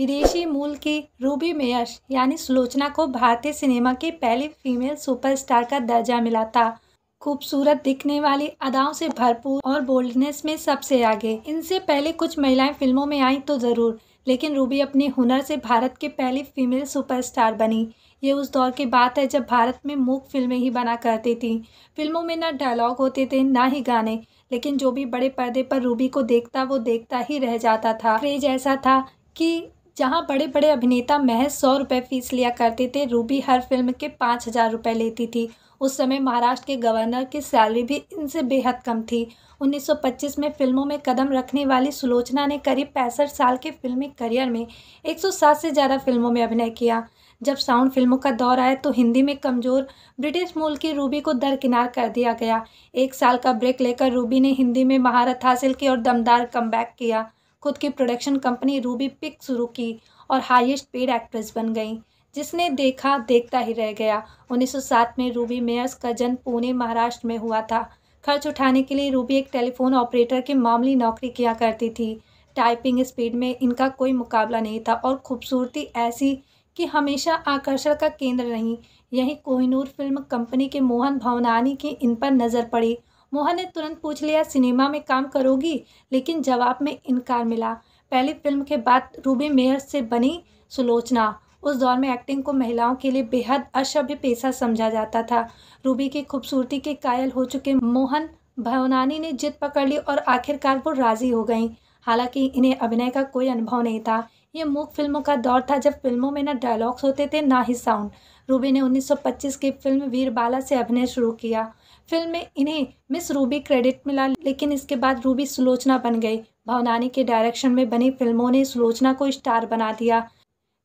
विदेशी मूल की रूबी मेयर्स यानी सुलोचना को भारतीय सिनेमा की पहली फीमेल सुपरस्टार का दर्जा मिला था खूबसूरत दिखने वाली अदाओं से भरपूर और बोल्डनेस में सबसे आगे इनसे पहले कुछ महिलाएं फिल्मों में आईं तो ज़रूर लेकिन रूबी अपने हुनर से भारत की पहली फीमेल सुपरस्टार बनी ये उस दौर की बात है जब भारत में मूक फिल्में ही बना करती थीं फिल्मों में ना डायलॉग होते थे ना ही गाने लेकिन जो भी बड़े पर्दे पर रूबी को देखता वो देखता ही रह जाता था क्रेज ऐसा था कि जहां बड़े बड़े अभिनेता महज सौ रुपये फीस लिया करते थे रूबी हर फिल्म के पाँच हज़ार रुपये लेती थी उस समय महाराष्ट्र के गवर्नर की सैलरी भी इनसे बेहद कम थी 1925 में फिल्मों में कदम रखने वाली सुलोचना ने करीब पैंसठ साल के फिल्मी करियर में 107 से ज़्यादा फिल्मों में अभिनय किया जब साउंड फिल्मों का दौर आया तो हिंदी में कमज़ोर ब्रिटिश मूल की रूबी को दरकिनार कर दिया गया एक साल का ब्रेक लेकर रूबी ने हिंदी में महारत हासिल की और दमदार कम किया खुद की प्रोडक्शन कंपनी रूबी पिक शुरू की और हाईएस्ट पेड एक्ट्रेस बन गई जिसने देखा देखता ही रह गया 1907 में रूबी मेयर्स का जन्म पुणे महाराष्ट्र में हुआ था खर्च उठाने के लिए रूबी एक टेलीफोन ऑपरेटर के मामूली नौकरी किया करती थी टाइपिंग स्पीड में इनका कोई मुकाबला नहीं था और खूबसूरती ऐसी कि हमेशा आकर्षण का केंद्र रही यही कोहिनूर फिल्म कंपनी के मोहन भवनानी की इन पर नज़र पड़ी मोहन ने तुरंत पूछ लिया सिनेमा में काम करोगी लेकिन जवाब में इनकार मिला पहली फिल्म के बाद रूबी मेयर से बनी सुलोचना उस दौर में एक्टिंग को महिलाओं के लिए बेहद अशभ्य पेशा समझा जाता था रूबी की खूबसूरती के कायल हो चुके मोहन भवनानी ने जिद पकड़ ली और आखिरकार वो राज़ी हो गईं हालांकि इन्हें अभिनय का कोई अनुभव नहीं था ये मूक फिल्मों का दौर था जब फिल्मों में ना डायलॉग्स होते थे ना ही साउंड रूबी ने 1925 की फिल्म वीरबाला से अभिनय शुरू किया फिल्म में इन्हें मिस रूबी क्रेडिट मिला लेकिन इसके बाद रूबी सुलोचना बन गई भवनानी के डायरेक्शन में बनी फिल्मों ने सुलोचना को स्टार बना दिया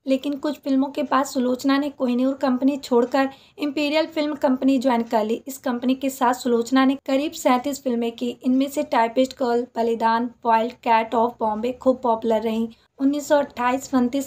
लेकिन कुछ फिल्मों के बाद सुलोचना ने कोहिनूर कंपनी छोड़कर इम्पीरियल फिल्म कंपनी ज्वाइन कर ली इस कंपनी के साथ सुलोचना ने करीब सैंतीस फिल्में की इनमें से typist girl Balidan wild cat of Bombay खूब पॉपुलर रहीं उन्नीस सौ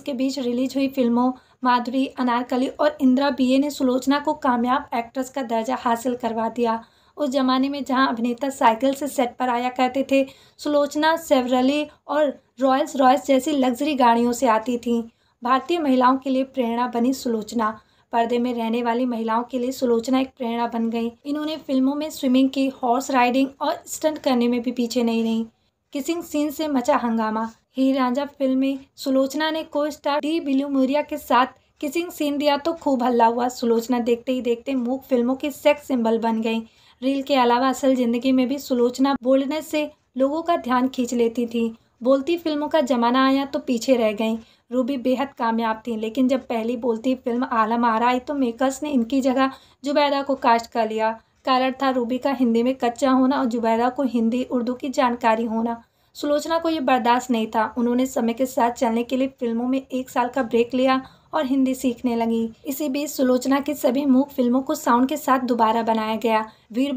के बीच रिलीज हुई फिल्मों माधुरी अनारकली और इंदिरा बीए ने सुलोचना को कामयाब एक्ट्रेस का दर्जा हासिल करवा दिया उस जमाने में जहां अभिनेता साइकिल से सेट पर आया करते थे सुलोचना सेवरली और रॉयल्स रॉयल्स जैसी लग्जरी गाड़ियों से आती थीं भारतीय महिलाओं के लिए प्रेरणा बनी सुलोचना पर्दे में रहने वाली महिलाओं के लिए सुलोचना एक प्रेरणा बन गई इन्होंने फिल्मों में स्विमिंग की हॉर्स राइडिंग और स्टंट करने में भी पीछे नहीं रहीं किसिंग सीन से मचा हंगामा ही राजा फिल्म में सुलोचना ने को स्टार डी बिलू मोरिया के साथ किसिंग सीन दिया तो खूब हल्ला हुआ सुलोचना देखते ही देखते मूक फिल्मों की सेक्स सिंबल बन गई रील के अलावा असल जिंदगी में भी सुलोचना बोलने से लोगों का ध्यान खींच लेती थी बोलती फिल्मों का जमाना आया तो पीछे रह गई रूबी बेहद कामयाब थी लेकिन जब पहली बोलती फिल्म आलम आरा आई तो मेकर्स ने इनकी जगह जुबैदा को कास्ट कर लिया कारण था रूबी का हिंदी में कच्चा होना और जुबैदा को हिंदी उर्दू की जानकारी होना सुलोचना को ये बर्दाश्त नहीं था उन्होंने समय के साथ चलने के लिए फिल्मों में एक साल का ब्रेक लिया और हिंदी सीखने लगी इसी बीच सुलोचना की सभी मूक फिल्मों को साउंड के साथ दोबारा बनाया गया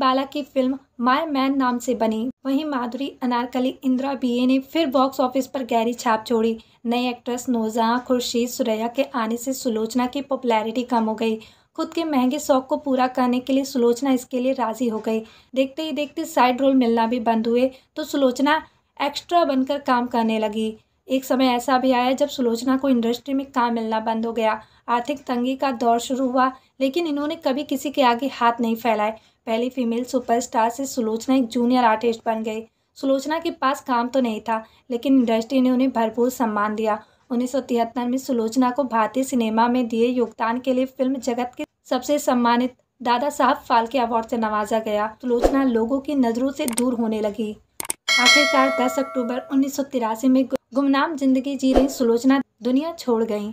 बाला की फिल्म माय मैन नाम से बनी वहीं माधुरी अनारकली इंदिरा बीए ने फिर बॉक्स ऑफिस पर गहरी छाप छोड़ी नई एक्ट्रेस नोजा खुर्शीद सुरैया के आने से सुलोचना की पॉपुलैरिटी कम हो गई खुद के महंगे शौक को पूरा करने के लिए सुलोचना इसके लिए राजी हो गई देखते ही देखते साइड रोल मिलना भी बंद हुए तो सुलोचना एक्स्ट्रा बनकर काम करने लगी एक समय ऐसा भी आया जब सुलोचना को इंडस्ट्री में काम मिलना बंद हो गया आर्थिक तंगी का दौर शुरू हुआ लेकिन इन्होंने कभी किसी के आगे हाथ नहीं फैलाए पहली फीमेल सुपरस्टार से सुलोचना एक जूनियर आर्टिस्ट बन गई सुलोचना के पास काम तो नहीं था लेकिन इंडस्ट्री ने उन्हें भरपूर सम्मान दिया उन्नीस में सुलोचना को भारतीय सिनेमा में दिए योगदान के लिए फिल्म जगत के सबसे सम्मानित दादा साहब फाल्के अवार्ड से नवाजा गया सुलोचना लोगों की नज़रों से दूर होने लगी आखिरकार 10 अक्टूबर उन्नीस में गुमनाम जिंदगी जी रही सुलोचना दुनिया छोड़ गईं